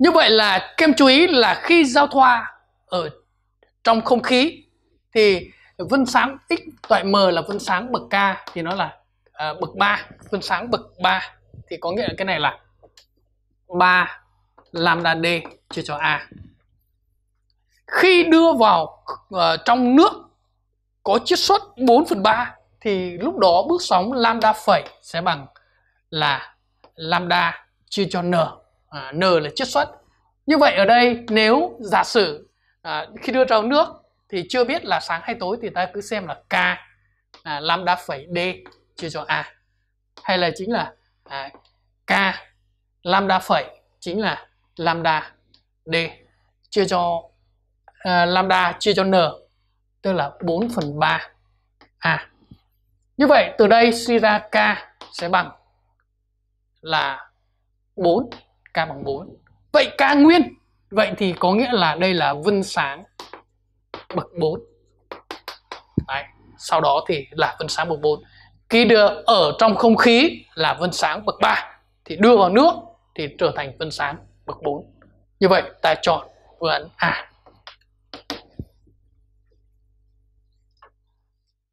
như vậy là kem chú ý là khi giao thoa ở trong không khí thì vân sáng x loại m là vân sáng bậc k thì nó là à, bậc 3 vân sáng bậc 3 thì có nghĩa là cái này là 3 lambda d chia cho a khi đưa vào uh, trong nước có chiết suất 4 phần 3 thì lúc đó bước sóng lambda phẩy sẽ bằng là lambda chia cho n À, n là chiết xuất như vậy ở đây nếu giả sử à, khi đưa vào nước thì chưa biết là sáng hay tối thì ta cứ xem là k à, lambda phẩy d chia cho a hay là chính là à, k lambda phẩy chính là lambda d chia cho à, lambda chia cho n tức là 4 phần 3 a như vậy từ đây suy ra k sẽ bằng là 4 k bằng 4 vậy k nguyên vậy thì có nghĩa là đây là vân sáng bậc 4 Đấy. sau đó thì là vân sáng bậc 4 khi đưa ở trong không khí là vân sáng bậc 3 thì đưa vào nước thì trở thành vân sáng bậc 4 như vậy ta chọn phương án A